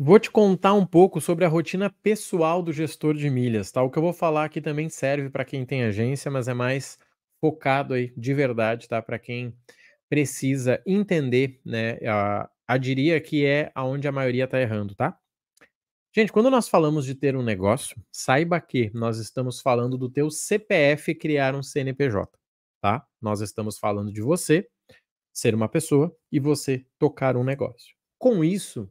Vou te contar um pouco sobre a rotina pessoal do gestor de milhas, tá? O que eu vou falar aqui também serve para quem tem agência, mas é mais focado aí de verdade, tá? Para quem precisa entender, né? A, a diria que é aonde a maioria está errando, tá? Gente, quando nós falamos de ter um negócio, saiba que nós estamos falando do teu CPF criar um CNPJ, tá? Nós estamos falando de você ser uma pessoa e você tocar um negócio. Com isso,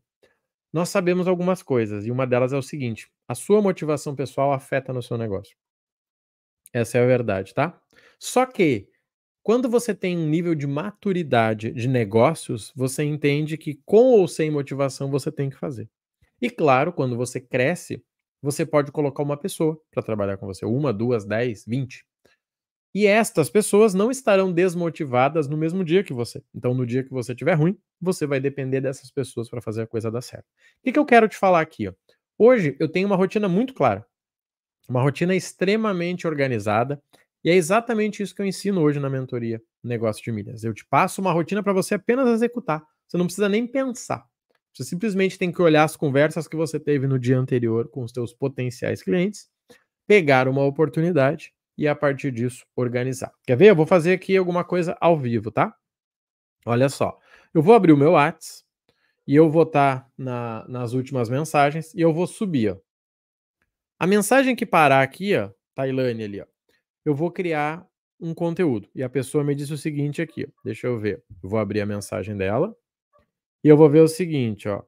nós sabemos algumas coisas, e uma delas é o seguinte: a sua motivação pessoal afeta no seu negócio. Essa é a verdade, tá? Só que quando você tem um nível de maturidade de negócios, você entende que com ou sem motivação você tem que fazer. E claro, quando você cresce, você pode colocar uma pessoa para trabalhar com você, uma, duas, dez, vinte, e estas pessoas não estarão desmotivadas no mesmo dia que você. Então, no dia que você tiver ruim, você vai depender dessas pessoas para fazer a coisa dar certo. O que, que eu quero te falar aqui? Ó? Hoje eu tenho uma rotina muito clara, uma rotina extremamente organizada, e é exatamente isso que eu ensino hoje na mentoria Negócio de Milhas. Eu te passo uma rotina para você apenas executar. Você não precisa nem pensar. Você simplesmente tem que olhar as conversas que você teve no dia anterior com os seus potenciais clientes, pegar uma oportunidade e a partir disso organizar. Quer ver? Eu vou fazer aqui alguma coisa ao vivo, tá? Olha só. Eu vou abrir o meu Whats e eu vou estar tá na, nas últimas mensagens e eu vou subir. Ó. A mensagem que parar aqui, ó, Tailane tá, ali, ó, eu vou criar um conteúdo. E a pessoa me disse o seguinte aqui, ó, deixa eu ver. Eu vou abrir a mensagem dela e eu vou ver o seguinte, ó.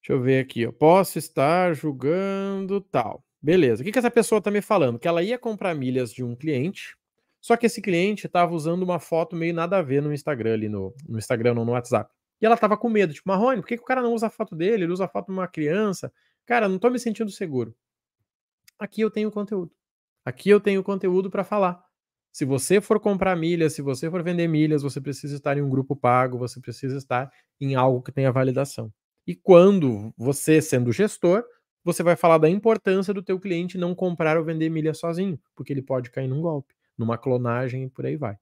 Deixa eu ver aqui, ó. Posso estar julgando tal. Beleza. O que, que essa pessoa está me falando? Que ela ia comprar milhas de um cliente, só que esse cliente estava usando uma foto meio nada a ver no Instagram ali, no, no Instagram ou no WhatsApp. E ela estava com medo, tipo, Marrone, por que, que o cara não usa a foto dele? Ele usa a foto de uma criança. Cara, não estou me sentindo seguro. Aqui eu tenho conteúdo. Aqui eu tenho conteúdo para falar. Se você for comprar milhas, se você for vender milhas, você precisa estar em um grupo pago, você precisa estar em algo que tenha validação. E quando você, sendo gestor, você vai falar da importância do teu cliente não comprar ou vender milha sozinho, porque ele pode cair num golpe, numa clonagem e por aí vai.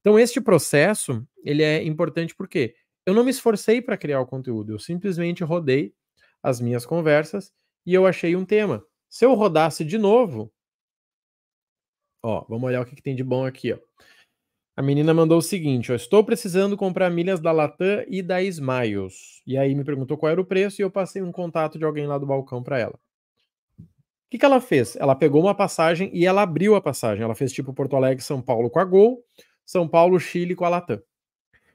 Então este processo, ele é importante porque eu não me esforcei para criar o conteúdo, eu simplesmente rodei as minhas conversas e eu achei um tema. Se eu rodasse de novo, ó, vamos olhar o que, que tem de bom aqui, ó. A menina mandou o seguinte: ó, estou precisando comprar milhas da Latam e da Smiles. E aí me perguntou qual era o preço e eu passei um contato de alguém lá do balcão para ela. O que, que ela fez? Ela pegou uma passagem e ela abriu a passagem. Ela fez tipo Porto Alegre, São Paulo com a Gol, São Paulo, Chile com a Latam.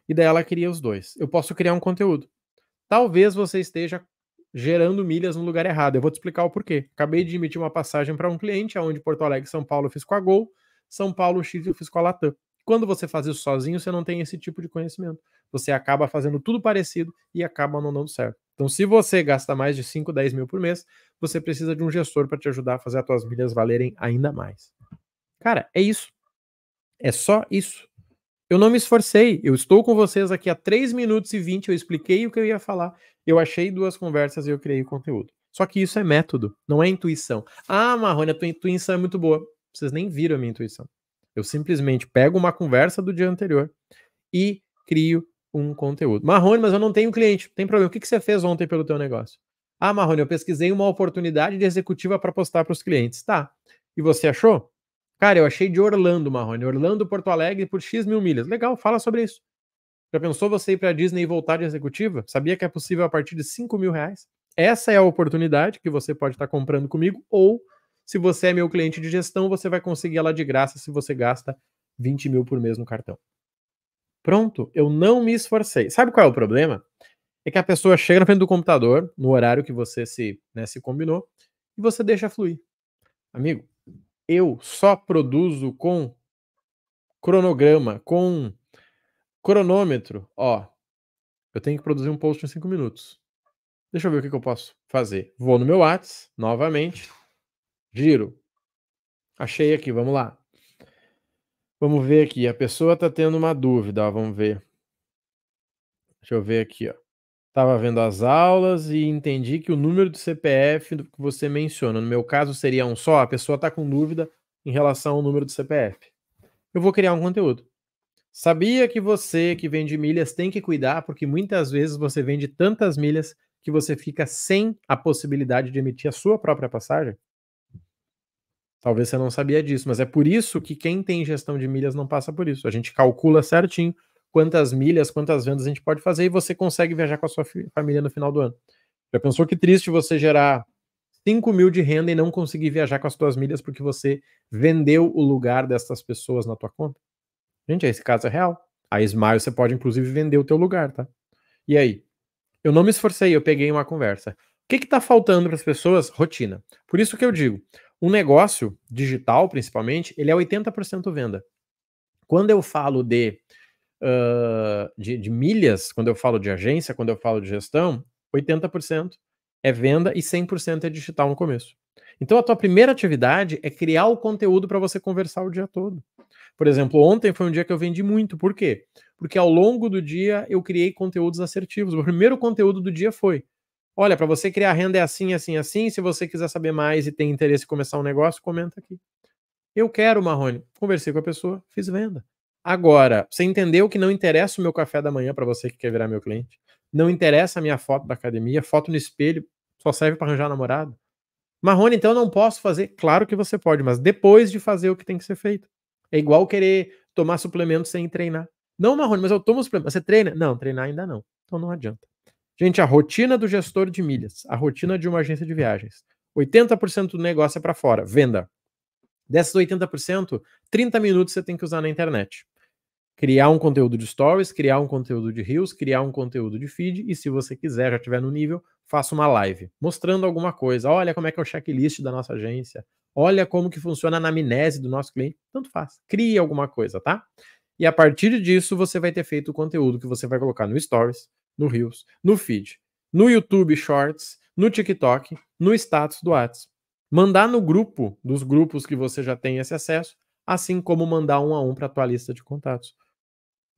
E daí ela queria os dois. Eu posso criar um conteúdo. Talvez você esteja gerando milhas no lugar errado. Eu vou te explicar o porquê. Acabei de emitir uma passagem para um cliente, aonde Porto Alegre, São Paulo eu fiz com a Gol, São Paulo, Chile eu fiz com a Latam. Quando você faz isso sozinho, você não tem esse tipo de conhecimento. Você acaba fazendo tudo parecido e acaba não dando certo. Então, se você gasta mais de 5, 10 mil por mês, você precisa de um gestor para te ajudar a fazer as suas milhas valerem ainda mais. Cara, é isso. É só isso. Eu não me esforcei. Eu estou com vocês aqui há 3 minutos e 20. Eu expliquei o que eu ia falar. Eu achei duas conversas e eu criei conteúdo. Só que isso é método, não é intuição. Ah, Marrone, a tua intuição é muito boa. Vocês nem viram a minha intuição. Eu simplesmente pego uma conversa do dia anterior e crio um conteúdo. Marrone, mas eu não tenho cliente. Tem problema. O que, que você fez ontem pelo teu negócio? Ah, Marrone, eu pesquisei uma oportunidade de executiva para postar para os clientes. Tá. E você achou? Cara, eu achei de Orlando, Marrone. Orlando, Porto Alegre, por X mil milhas. Legal, fala sobre isso. Já pensou você ir para a Disney e voltar de executiva? Sabia que é possível a partir de 5 mil reais? Essa é a oportunidade que você pode estar tá comprando comigo ou se você é meu cliente de gestão, você vai conseguir ela de graça se você gasta 20 mil por mês no cartão. Pronto, eu não me esforcei. Sabe qual é o problema? É que a pessoa chega na frente do computador, no horário que você se, né, se combinou, e você deixa fluir. Amigo, eu só produzo com cronograma, com cronômetro. Ó, eu tenho que produzir um post em 5 minutos. Deixa eu ver o que, que eu posso fazer. Vou no meu Whats, novamente, Giro. Achei aqui, vamos lá. Vamos ver aqui. A pessoa está tendo uma dúvida, ó, vamos ver. Deixa eu ver aqui, ó. Estava vendo as aulas e entendi que o número do CPF que você menciona, no meu caso seria um só, a pessoa está com dúvida em relação ao número do CPF. Eu vou criar um conteúdo. Sabia que você que vende milhas tem que cuidar, porque muitas vezes você vende tantas milhas que você fica sem a possibilidade de emitir a sua própria passagem? Talvez você não sabia disso, mas é por isso que quem tem gestão de milhas não passa por isso. A gente calcula certinho quantas milhas, quantas vendas a gente pode fazer e você consegue viajar com a sua família no final do ano. Já pensou que triste você gerar 5 mil de renda e não conseguir viajar com as suas milhas porque você vendeu o lugar dessas pessoas na tua conta? Gente, esse caso é real. A Smile você pode inclusive vender o teu lugar, tá? E aí? Eu não me esforcei, eu peguei uma conversa. O que está faltando para as pessoas? Rotina. Por isso que eu digo, um negócio digital, principalmente, ele é 80% venda. Quando eu falo de, uh, de, de milhas, quando eu falo de agência, quando eu falo de gestão, 80% é venda e 100% é digital no começo. Então, a tua primeira atividade é criar o conteúdo para você conversar o dia todo. Por exemplo, ontem foi um dia que eu vendi muito. Por quê? Porque ao longo do dia eu criei conteúdos assertivos. O primeiro conteúdo do dia foi: Olha, para você criar renda é assim, assim, assim. Se você quiser saber mais e tem interesse em começar um negócio, comenta aqui. Eu quero, Marrone. Conversei com a pessoa, fiz venda. Agora, você entendeu que não interessa o meu café da manhã para você que quer virar meu cliente? Não interessa a minha foto da academia, foto no espelho só serve para arranjar namorado? Marrone, então eu não posso fazer? Claro que você pode, mas depois de fazer o que tem que ser feito. É igual querer tomar suplemento sem treinar. Não, Marrone, mas eu tomo suplemento. Você treina? Não, treinar ainda não. Então não adianta. Gente, a rotina do gestor de milhas, a rotina de uma agência de viagens. 80% do negócio é para fora, venda. Desses 80%, 30 minutos você tem que usar na internet. Criar um conteúdo de stories, criar um conteúdo de reels, criar um conteúdo de feed e se você quiser, já tiver no nível, faça uma live mostrando alguma coisa. Olha como é que é o checklist da nossa agência. Olha como que funciona a anamnese do nosso cliente. Tanto faz. Crie alguma coisa, tá? E a partir disso, você vai ter feito o conteúdo que você vai colocar no stories, no Reels, no Feed, no YouTube Shorts, no TikTok, no status do WhatsApp. Mandar no grupo dos grupos que você já tem esse acesso, assim como mandar um a um para a tua lista de contatos.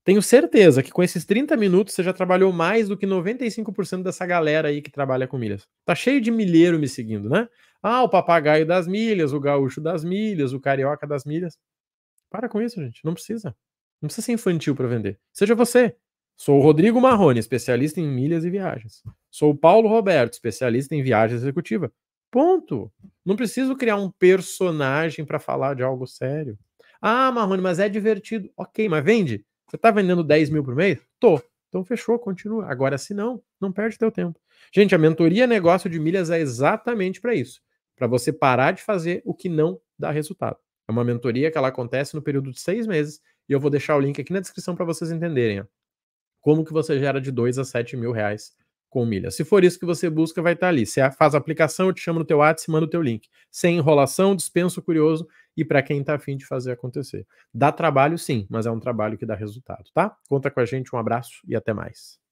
Tenho certeza que com esses 30 minutos você já trabalhou mais do que 95% dessa galera aí que trabalha com milhas. Tá cheio de milheiro me seguindo, né? Ah, o papagaio das milhas, o gaúcho das milhas, o carioca das milhas. Para com isso, gente. Não precisa. Não precisa ser infantil para vender. Seja você. Sou o Rodrigo Marrone, especialista em milhas e viagens. Sou o Paulo Roberto, especialista em viagem executiva. Ponto. Não preciso criar um personagem para falar de algo sério. Ah, Marrone, mas é divertido. Ok, mas vende? Você está vendendo 10 mil por mês? Tô. Então fechou, continua. Agora, se não, não perde teu tempo. Gente, a mentoria negócio de milhas é exatamente para isso. Para você parar de fazer o que não dá resultado. É uma mentoria que ela acontece no período de seis meses e eu vou deixar o link aqui na descrição para vocês entenderem. Ó como que você gera de 2 a 7 mil reais com milha. Se for isso que você busca, vai estar tá ali. Você faz a aplicação, eu te chamo no teu WhatsApp, mando o teu link. Sem enrolação, dispenso curioso e para quem está afim de fazer acontecer. Dá trabalho sim, mas é um trabalho que dá resultado, tá? Conta com a gente, um abraço e até mais.